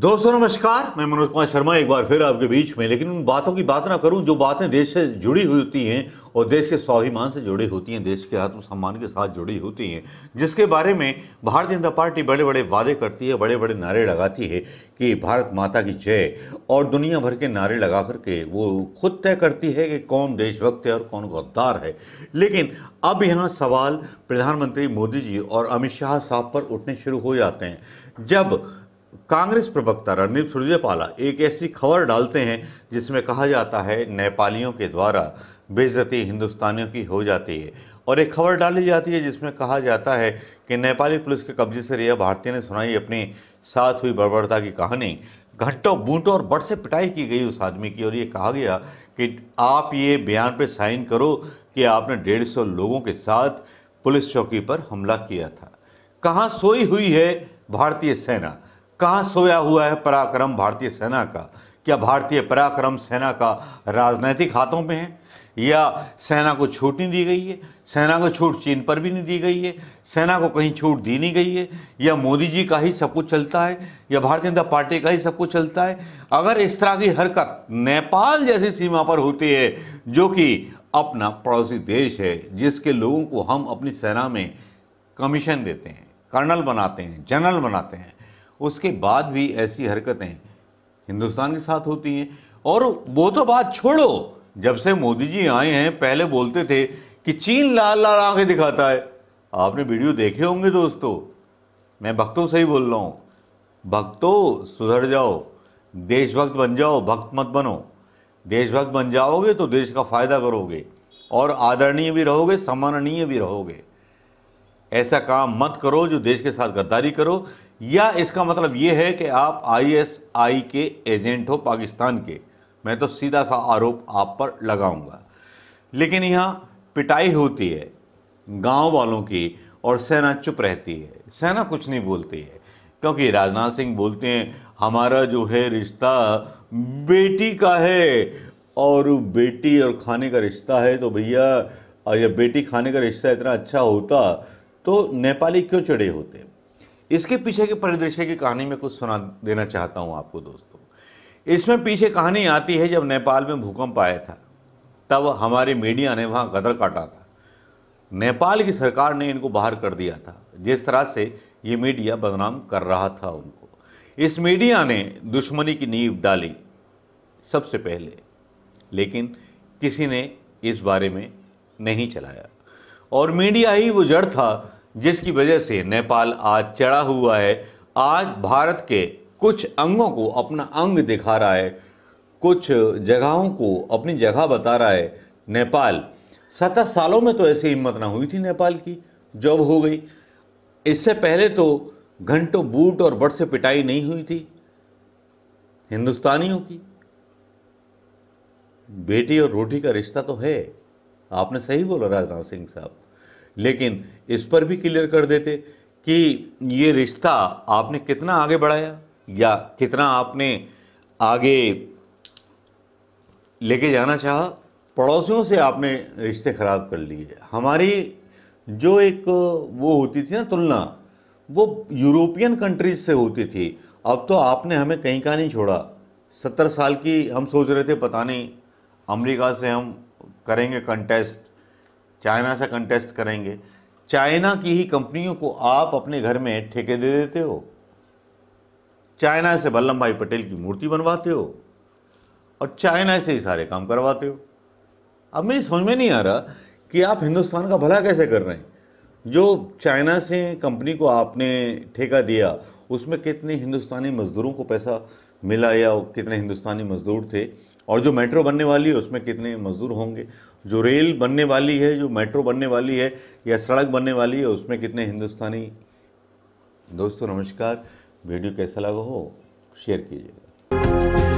दोस्तों नमस्कार मैं मनोज कुमार शर्मा एक बार फिर आपके बीच में लेकिन उन बातों की बात ना करूं जो बातें देश से जुड़ी हुई होती हैं और देश के स्वाभिमान से जुड़ी होती हैं देश के आत्मसम्मान के साथ जुड़ी होती हैं जिसके बारे में भारतीय जनता पार्टी बड़े बड़े वादे करती है बड़े बड़े नारे लगाती है कि भारत माता की जय और दुनिया भर के नारे लगा करके वो खुद तय करती है कि कौन देशभक्त है और कौन गद्दार है लेकिन अब यहाँ सवाल प्रधानमंत्री मोदी जी और अमित शाह साहब पर उठने शुरू हो जाते हैं जब कांग्रेस प्रवक्ता रणदीप सुरजेपाला एक ऐसी खबर डालते हैं जिसमें कहा जाता है नेपालियों के द्वारा बेजती हिंदुस्तानियों की हो जाती है और एक खबर डाली जाती है जिसमें कहा जाता है कि नेपाली पुलिस के कब्जे से रिया भारतीय ने सुनाई अपनी साथ हुई बर्बरता की कहानी घंटों बूटों और बड़ से पिटाई की गई उस आदमी की और ये कहा गया कि आप ये बयान पर साइन करो कि आपने डेढ़ सौ लोगों के साथ पुलिस चौकी पर हमला किया था कहाँ सोई हुई है भारतीय सेना कहाँ सोया हुआ है पराक्रम भारतीय सेना का क्या भारतीय पराक्रम सेना का राजनैतिक हाथों में है या सेना को छूट नहीं दी गई है सेना को छूट चीन पर भी नहीं दी गई है सेना को कहीं छूट दी नहीं गई है या मोदी जी का ही सब कुछ चलता है या भारतीय जनता पार्टी का ही सब कुछ चलता है अगर इस तरह की हरकत नेपाल जैसी सीमा पर होती है जो कि अपना पड़ोसी देश है जिसके लोगों को हम अपनी सेना में कमीशन देते हैं कर्नल बनाते हैं जनरल बनाते हैं उसके बाद भी ऐसी हरकतें हिंदुस्तान के साथ होती हैं और वो तो बात छोड़ो जब से मोदी जी आए हैं पहले बोलते थे कि चीन लाल लाल आंखें दिखाता है आपने वीडियो देखे होंगे दोस्तों मैं भक्तों से ही बोल रहा हूँ भक्तों सुधर जाओ देशभक्त बन जाओ भक्त मत बनो देशभक्त बन जाओगे तो देश का फायदा करोगे और आदरणीय भी रहोगे सम्माननीय भी रहोगे ऐसा काम मत करो जो देश के साथ गद्दारी करो या इसका मतलब ये है कि आप आईएसआई के एजेंट हो पाकिस्तान के मैं तो सीधा सा आरोप आप पर लगाऊंगा लेकिन यहाँ पिटाई होती है गांव वालों की और सेना चुप रहती है सेना कुछ नहीं बोलती है क्योंकि राजनाथ सिंह बोलते हैं हमारा जो है रिश्ता बेटी का है और बेटी और खाने का रिश्ता है तो भैया या बेटी खाने का रिश्ता इतना अच्छा होता तो नेपाली क्यों चढ़े होते इसके पीछे के परिदृश्य की कहानी में कुछ सुना देना चाहता हूँ आपको दोस्तों इसमें पीछे कहानी आती है जब नेपाल में भूकंप आया था तब हमारे मीडिया ने वहाँ गदर काटा था नेपाल की सरकार ने इनको बाहर कर दिया था जिस तरह से ये मीडिया बदनाम कर रहा था उनको इस मीडिया ने दुश्मनी की नींव डाली सबसे पहले लेकिन किसी ने इस बारे में नहीं चलाया और मीडिया ही वो जड़ था जिसकी वजह से नेपाल आज चढ़ा हुआ है आज भारत के कुछ अंगों को अपना अंग दिखा रहा है कुछ जगहों को अपनी जगह बता रहा है नेपाल सत्तर सालों में तो ऐसी हिम्मत ना हुई थी नेपाल की जॉब हो गई इससे पहले तो घंटों बूट और बट से पिटाई नहीं हुई थी हिंदुस्तानियों की बेटी और रोटी का रिश्ता तो है आपने सही बोला राजनाथ सिंह साहब लेकिन इस पर भी क्लियर कर देते कि ये रिश्ता आपने कितना आगे बढ़ाया या कितना आपने आगे लेके जाना चाहा पड़ोसियों से आपने रिश्ते ख़राब कर लिए हमारी जो एक वो होती थी ना तुलना वो यूरोपियन कंट्रीज से होती थी अब तो आपने हमें कहीं का नहीं छोड़ा सत्तर साल की हम सोच रहे थे पता नहीं अमेरिका से हम करेंगे कंटेस्ट चाइना से कंटेस्ट करेंगे चाइना की ही कंपनियों को आप अपने घर में ठेके दे देते हो चाइना से वल्लभ भाई पटेल की मूर्ति बनवाते हो और चाइना से ही सारे काम करवाते हो अब मेरी समझ में नहीं आ रहा कि आप हिंदुस्तान का भला कैसे कर रहे हैं जो चाइना से कंपनी को आपने ठेका दिया उसमें कितने हिंदुस्तानी मज़दूरों को पैसा मिला या कितने हिंदुस्तानी मज़दूर थे और जो मेट्रो बनने वाली है उसमें कितने मजदूर होंगे जो रेल बनने वाली है जो मेट्रो बनने वाली है या सड़क बनने वाली है उसमें कितने हिंदुस्तानी दोस्तों नमस्कार वीडियो कैसा लगा हो शेयर कीजिएगा